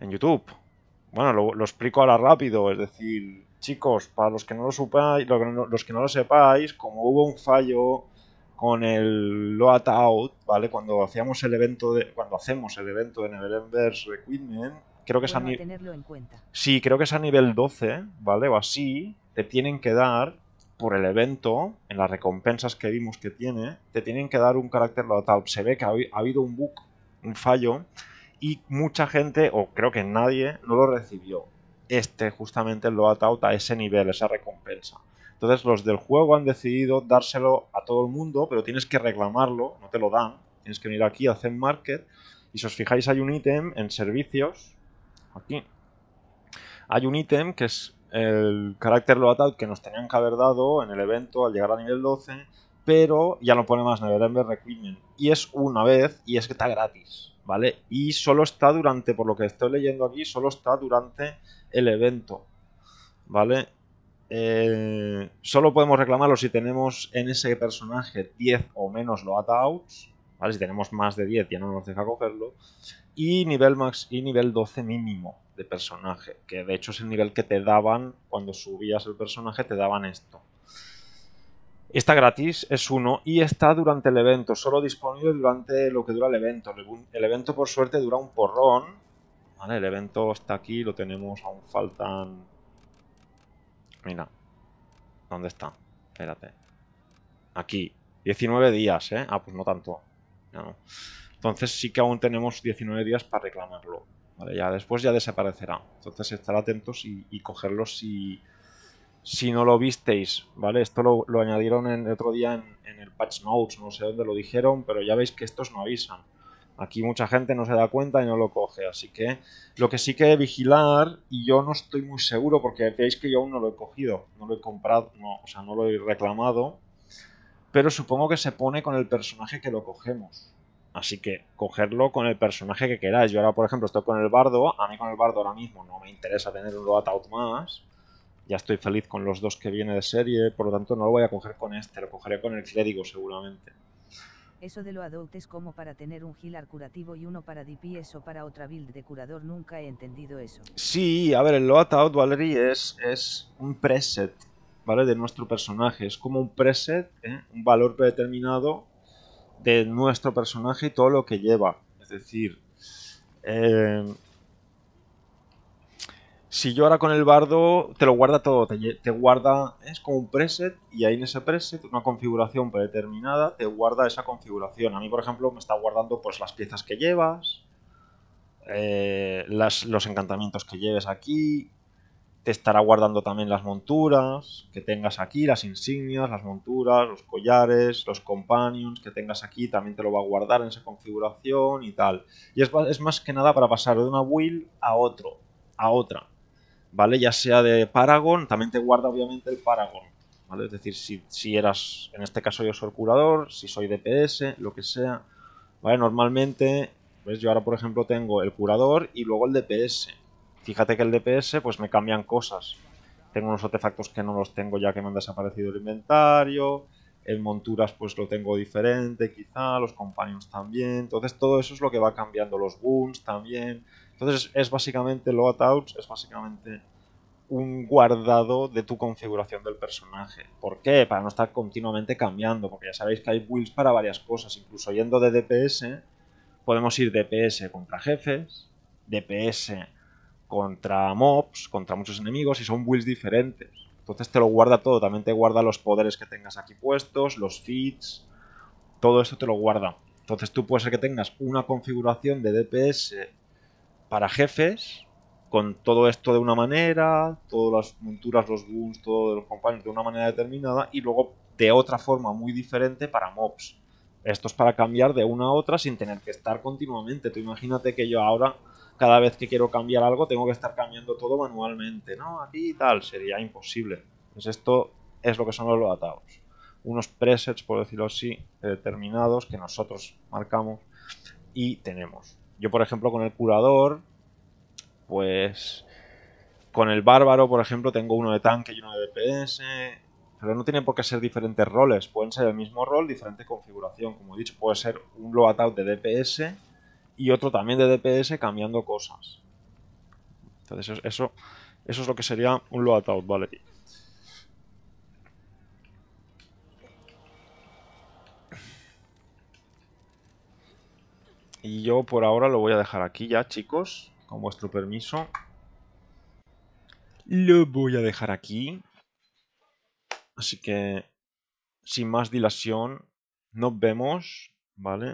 en YouTube. Bueno, lo, explico ahora rápido, es decir, chicos, para los que no lo sepáis, los que no lo sepáis, como hubo un fallo con el loadout, Out, ¿vale? Cuando hacíamos el evento de, cuando hacemos el evento de Neverenders Equipment, creo que es a nivel Sí, creo que es a nivel 12, ¿vale? O así, te tienen que dar por el evento, en las recompensas que vimos que tiene, te tienen que dar un carácter loadout, Out. Se ve que ha habido un bug, un fallo y mucha gente, o creo que nadie, no lo recibió. Este justamente lo ha a ese nivel, esa recompensa. Entonces los del juego han decidido dárselo a todo el mundo, pero tienes que reclamarlo, no te lo dan. Tienes que venir aquí a Zen Market y si os fijáis hay un ítem en servicios, aquí, hay un ítem que es el carácter Loatout que nos tenían que haber dado en el evento al llegar a nivel 12, pero ya no pone más Neverember Requiem. Y es una vez y es que está gratis, ¿vale? Y solo está durante, por lo que estoy leyendo aquí, solo está durante el evento, ¿vale? Eh, solo podemos reclamarlo si tenemos en ese personaje 10 o menos lo Outs, ¿vale? Si tenemos más de 10 ya no nos deja cogerlo. Y nivel max y nivel 12 mínimo de personaje, que de hecho es el nivel que te daban cuando subías el personaje, te daban esto. Está gratis, es uno, y está durante el evento, solo disponible durante lo que dura el evento. El evento, por suerte, dura un porrón. Vale, el evento está aquí, lo tenemos, aún faltan... Mira, ¿dónde está? Espérate. Aquí, 19 días, ¿eh? Ah, pues no tanto. no. Entonces sí que aún tenemos 19 días para reclamarlo. Vale, ya después ya desaparecerá. Entonces estar atentos y, cogerlo cogerlos si... Y si no lo visteis, ¿vale? Esto lo, añadieron en, el otro día en, el patch notes, no sé dónde lo dijeron, pero ya veis que estos no avisan. Aquí mucha gente no se da cuenta y no lo coge, así que lo que sí que vigilar, y yo no estoy muy seguro porque veis que yo aún no lo he cogido, no lo he comprado, no, o sea, no lo he reclamado, pero supongo que se pone con el personaje que lo cogemos. Así que cogerlo con el personaje que queráis. Yo ahora, por ejemplo, estoy con el bardo. A mí con el bardo ahora mismo no me interesa tener un loadout más ya estoy feliz con los dos que viene de serie, por lo tanto no lo voy a coger con este, lo cogeré con el clérigo seguramente. Eso de lo adult es como para tener un healer curativo y uno para DPS o para otra build de curador, nunca he entendido eso. Sí, a ver, el Loadout, Valerie es, un preset, ¿vale? De nuestro personaje, es como un preset, ¿eh? un valor predeterminado de nuestro personaje y todo lo que lleva. Es decir, eh, si yo ahora con el bardo, te lo guarda todo. Te, guarda, es como un preset y ahí en ese preset, una configuración predeterminada, te guarda esa configuración. A mí, por ejemplo, me está guardando pues las piezas que llevas, eh, los encantamientos que lleves aquí. Te estará guardando también las monturas que tengas aquí, las insignias, las monturas, los collares, los companions que tengas aquí, también te lo va a guardar en esa configuración y tal. Y es, más que nada para pasar de una build a otro, a otra ¿vale? Ya sea de Paragon, también te guarda obviamente el Paragon, ¿vale? Es decir, si, si eras, en este caso yo soy el curador, si soy DPS, lo que sea, ¿vale? Normalmente, pues yo ahora por ejemplo tengo el curador y luego el DPS. Fíjate que el DPS pues me cambian cosas. Tengo unos artefactos que no los tengo ya que me han desaparecido el inventario. En monturas pues lo tengo diferente quizá, los companions también. Entonces todo eso es lo que va cambiando, los wounds también. Entonces es básicamente lo atouts es básicamente un guardado de tu configuración del personaje. ¿Por qué? Para no estar continuamente cambiando, porque ya sabéis que hay builds para varias cosas, incluso yendo de DPS, podemos ir DPS contra jefes, DPS contra mobs, contra muchos enemigos y son builds diferentes. Entonces te lo guarda todo, también te guarda los poderes que tengas aquí puestos, los feeds, todo esto te lo guarda. Entonces tú puedes ser que tengas una configuración de DPS para jefes, con todo esto de una manera, todas las monturas, los guns, todos los compañeros de una manera determinada y luego de otra forma muy diferente para mobs. Esto es para cambiar de una a otra sin tener que estar continuamente. Tú imagínate que yo ahora, cada vez que quiero cambiar algo, tengo que estar cambiando todo manualmente, ¿no? Aquí y tal, sería imposible. Es pues esto es lo que son los atados. Unos presets, por decirlo así, eh, determinados que nosotros marcamos y tenemos. Yo, por ejemplo, con el curador, pues con el bárbaro, por ejemplo, tengo uno de tanque y uno de DPS, pero no tienen por qué ser diferentes roles, pueden ser el mismo rol, diferente configuración, como he dicho, puede ser un loadout de DPS y otro también de DPS cambiando cosas. Entonces eso, eso es lo que sería un loadout, ¿vale? Y yo por ahora lo voy a dejar aquí ya, chicos, con vuestro permiso. Lo voy a dejar aquí. Así que, sin más dilación, nos vemos, ¿vale?